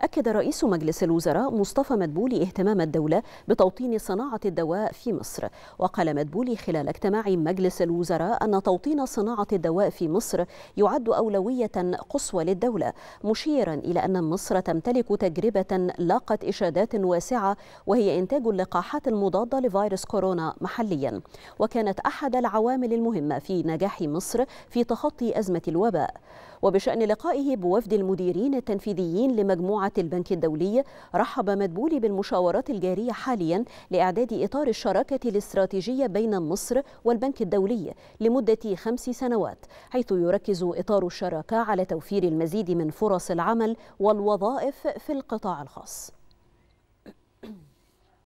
أكد رئيس مجلس الوزراء مصطفى مدبولي اهتمام الدولة بتوطين صناعة الدواء في مصر وقال مدبولي خلال اجتماع مجلس الوزراء أن توطين صناعة الدواء في مصر يعد أولوية قصوى للدولة مشيرا إلى أن مصر تمتلك تجربة لاقت إشادات واسعة وهي إنتاج اللقاحات المضادة لفيروس كورونا محليا وكانت أحد العوامل المهمة في نجاح مصر في تخطي أزمة الوباء وبشأن لقائه بوفد المديرين التنفيذيين لمجموعة جامعة البنك الدولي رحب مدبولي بالمشاورات الجارية حاليا لإعداد إطار الشراكة الاستراتيجية بين مصر والبنك الدولي لمدة خمس سنوات حيث يركز إطار الشراكة على توفير المزيد من فرص العمل والوظائف في القطاع الخاص